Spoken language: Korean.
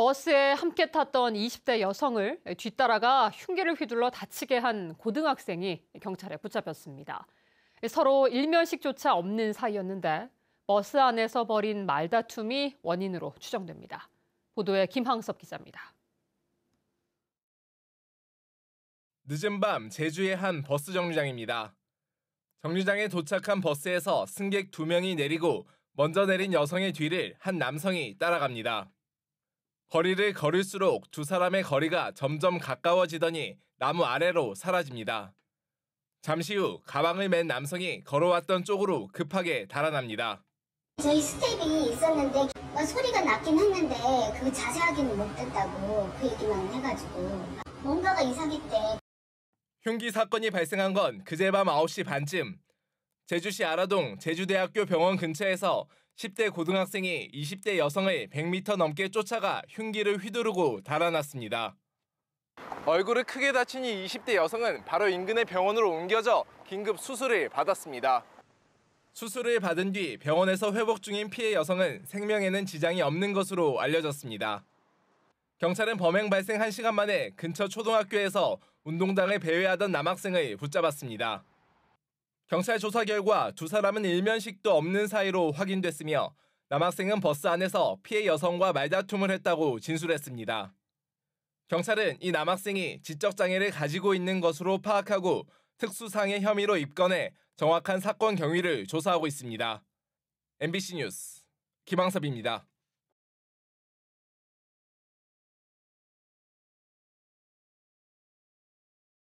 버스에 함께 탔던 20대 여성을 뒤따라가 흉기를 휘둘러 다치게 한 고등학생이 경찰에 붙잡혔습니다. 서로 일면식조차 없는 사이였는데 버스 안에서 벌인 말다툼이 원인으로 추정됩니다. 보도에 김항섭 기자입니다. 늦은 밤 제주의 한 버스 정류장입니다. 정류장에 도착한 버스에서 승객 2명이 내리고 먼저 내린 여성의 뒤를 한 남성이 따라갑니다. 거리를 걸을수록 두 사람의 거리가 점점 가까워지더니 나무 아래로 사라집니다. 잠시 후 가방을 맨 남성이 걸어왔던 쪽으로 급하게 달아납니다. 저희 스텝이 있었는데 소리가 났긴 했는데 그 자세하게는 못 듣다고 그 얘기만 해가지고 뭔가가 이상했대. 흉기 사건이 발생한 건 그제 밤 9시 반쯤 제주시 아라동 제주대학교 병원 근처에서 10대 고등학생이 20대 여성을 100m 넘게 쫓아가 흉기를 휘두르고 달아났습니다. 얼굴을 크게 다친 이 20대 여성은 바로 인근의 병원으로 옮겨져 긴급 수술을 받았습니다. 수술을 받은 뒤 병원에서 회복 중인 피해 여성은 생명에는 지장이 없는 것으로 알려졌습니다. 경찰은 범행 발생 1시간 만에 근처 초등학교에서 운동장을 배회하던 남학생을 붙잡았습니다. 경찰 조사 결과 두 사람은 일면식도 없는 사이로 확인됐으며 남학생은 버스 안에서 피해 여성과 말다툼을 했다고 진술했습니다. 경찰은 이 남학생이 지적장애를 가지고 있는 것으로 파악하고 특수상해 혐의로 입건해 정확한 사건 경위를 조사하고 있습니다. MBC 뉴스 김황섭입니다.